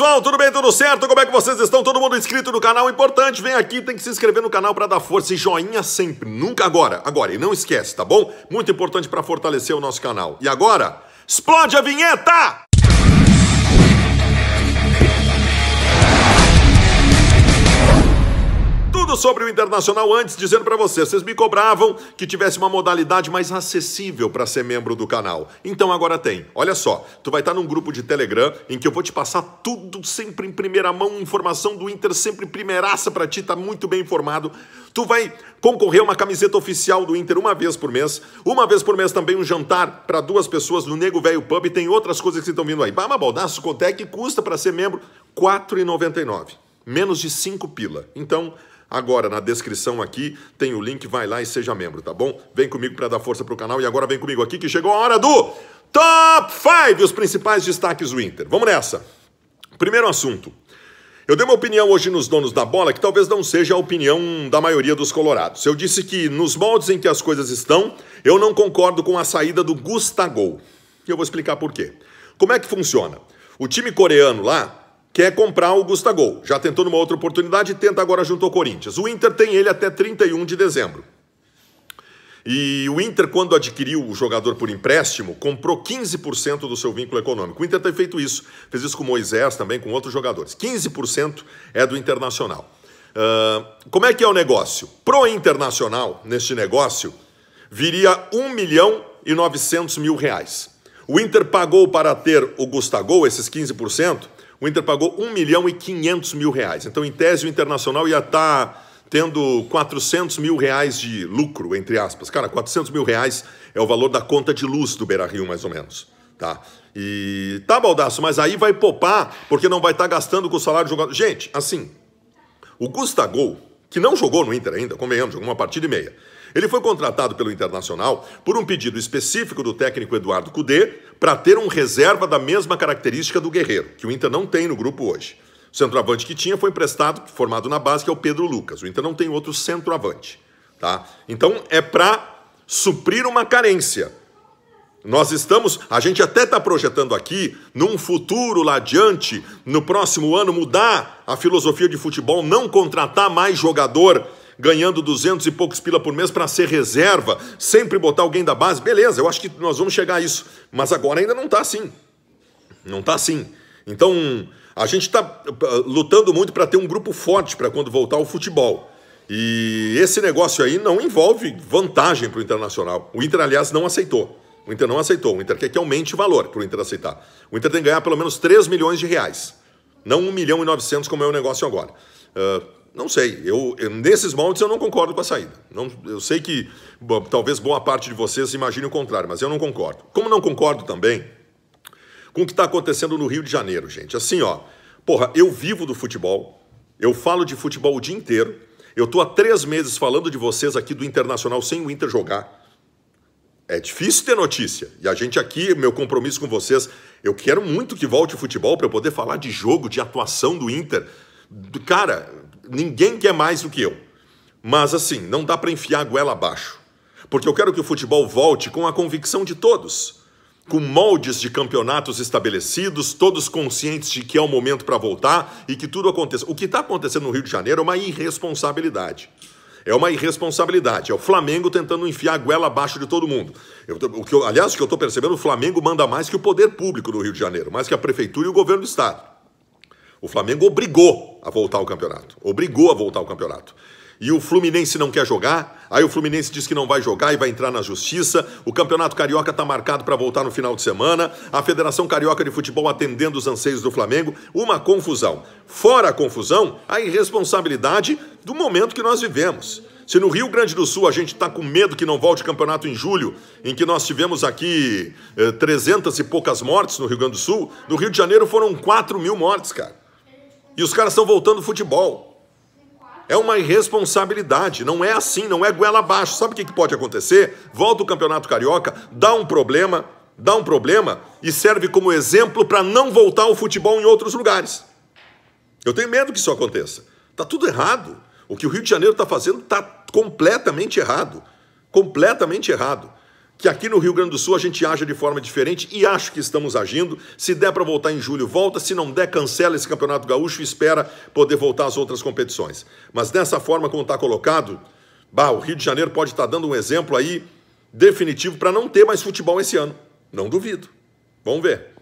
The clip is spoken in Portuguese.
pessoal, tudo bem, tudo certo? Como é que vocês estão? Todo mundo inscrito no canal? Importante, vem aqui, tem que se inscrever no canal para dar força e joinha sempre, nunca agora, agora, e não esquece, tá bom? Muito importante para fortalecer o nosso canal. E agora, explode a vinheta! sobre o Internacional antes, dizendo para vocês, vocês me cobravam que tivesse uma modalidade mais acessível para ser membro do canal. Então agora tem. Olha só, tu vai estar tá num grupo de Telegram em que eu vou te passar tudo sempre em primeira mão, informação do Inter sempre primeiraça para ti, tá muito bem informado. Tu vai concorrer a uma camiseta oficial do Inter uma vez por mês, uma vez por mês também um jantar para duas pessoas no Nego Velho Pub e tem outras coisas que estão vindo aí. Bama Baldaço é que custa para ser membro R$ 4,99 menos de 5 pila. Então, Agora, na descrição aqui, tem o link, vai lá e seja membro, tá bom? Vem comigo para dar força pro canal e agora vem comigo aqui que chegou a hora do Top 5, os principais destaques do Inter. Vamos nessa. Primeiro assunto. Eu dei uma opinião hoje nos donos da bola que talvez não seja a opinião da maioria dos colorados. Eu disse que nos moldes em que as coisas estão, eu não concordo com a saída do Gustagol. E eu vou explicar por quê. Como é que funciona? O time coreano lá quer comprar o Gustavo. Já tentou numa outra oportunidade e tenta agora junto ao Corinthians. O Inter tem ele até 31 de dezembro. E o Inter, quando adquiriu o jogador por empréstimo, comprou 15% do seu vínculo econômico. O Inter tem feito isso. Fez isso com Moisés também, com outros jogadores. 15% é do Internacional. Uh, como é que é o negócio? Pro Internacional, neste negócio, viria 1 milhão e 900 mil reais. O Inter pagou para ter o Gustavo, esses 15%, o Inter pagou 1 milhão e 500 mil reais. Então, em tese, o Internacional ia estar tá tendo 400 mil reais de lucro, entre aspas. Cara, 400 mil reais é o valor da conta de luz do Beira-Rio, mais ou menos. Tá? E tá, Baldaço, mas aí vai popar porque não vai estar tá gastando com o salário do jogador. Gente, assim, o Gustavo, que não jogou no Inter ainda, convenhamos, jogou uma partida e meia, ele foi contratado pelo Internacional por um pedido específico do técnico Eduardo Cudê para ter um reserva da mesma característica do Guerreiro, que o Inter não tem no grupo hoje. O centroavante que tinha foi emprestado, formado na base, que é o Pedro Lucas. O Inter não tem outro centroavante. Tá? Então é para suprir uma carência. Nós estamos, a gente até está projetando aqui, num futuro lá adiante, no próximo ano, mudar a filosofia de futebol, não contratar mais jogador ganhando 200 e poucos pila por mês para ser reserva, sempre botar alguém da base, beleza, eu acho que nós vamos chegar a isso. Mas agora ainda não está assim. Não está assim. Então, a gente está eh, lutando muito para ter um grupo forte para quando voltar o futebol. E esse negócio aí não envolve vantagem para o Internacional. O Inter, aliás, não aceitou. O Inter não aceitou. O Inter quer que aumente o valor para o Inter aceitar. O Inter tem que ganhar pelo menos 3 milhões de reais. Não 1 milhão e 900 como é o negócio agora. Uh, não sei. Eu, nesses moldes eu não concordo com a saída. Não, eu sei que bom, talvez boa parte de vocês imagine o contrário, mas eu não concordo. Como não concordo também com o que está acontecendo no Rio de Janeiro, gente. Assim, ó. Porra, eu vivo do futebol. Eu falo de futebol o dia inteiro. Eu tô há três meses falando de vocês aqui do Internacional sem o Inter jogar. É difícil ter notícia. E a gente aqui, meu compromisso com vocês, eu quero muito que volte o futebol para eu poder falar de jogo, de atuação do Inter. Cara, ninguém quer mais do que eu. Mas assim, não dá para enfiar a goela abaixo. Porque eu quero que o futebol volte com a convicção de todos, com moldes de campeonatos estabelecidos, todos conscientes de que é o momento para voltar e que tudo aconteça. O que está acontecendo no Rio de Janeiro é uma irresponsabilidade. É uma irresponsabilidade. É o Flamengo tentando enfiar a goela abaixo de todo mundo. Eu, o que eu, aliás, o que eu estou percebendo, o Flamengo manda mais que o poder público do Rio de Janeiro, mais que a prefeitura e o governo do estado. O Flamengo obrigou a voltar ao campeonato. Obrigou a voltar ao campeonato. E o Fluminense não quer jogar, aí o Fluminense diz que não vai jogar e vai entrar na justiça. O Campeonato Carioca está marcado para voltar no final de semana. A Federação Carioca de Futebol atendendo os anseios do Flamengo. Uma confusão. Fora a confusão, a irresponsabilidade do momento que nós vivemos. Se no Rio Grande do Sul a gente está com medo que não volte campeonato em julho, em que nós tivemos aqui eh, 300 e poucas mortes no Rio Grande do Sul, no Rio de Janeiro foram 4 mil mortes, cara. E os caras estão voltando futebol. É uma irresponsabilidade, não é assim, não é goela abaixo. Sabe o que, que pode acontecer? Volta o Campeonato Carioca, dá um problema, dá um problema e serve como exemplo para não voltar o futebol em outros lugares. Eu tenho medo que isso aconteça. Tá tudo errado. O que o Rio de Janeiro está fazendo está completamente errado. Completamente errado que aqui no Rio Grande do Sul a gente aja de forma diferente e acho que estamos agindo. Se der para voltar em julho, volta. Se não der, cancela esse Campeonato Gaúcho e espera poder voltar às outras competições. Mas dessa forma como está colocado, bah, o Rio de Janeiro pode estar tá dando um exemplo aí definitivo para não ter mais futebol esse ano. Não duvido. Vamos ver.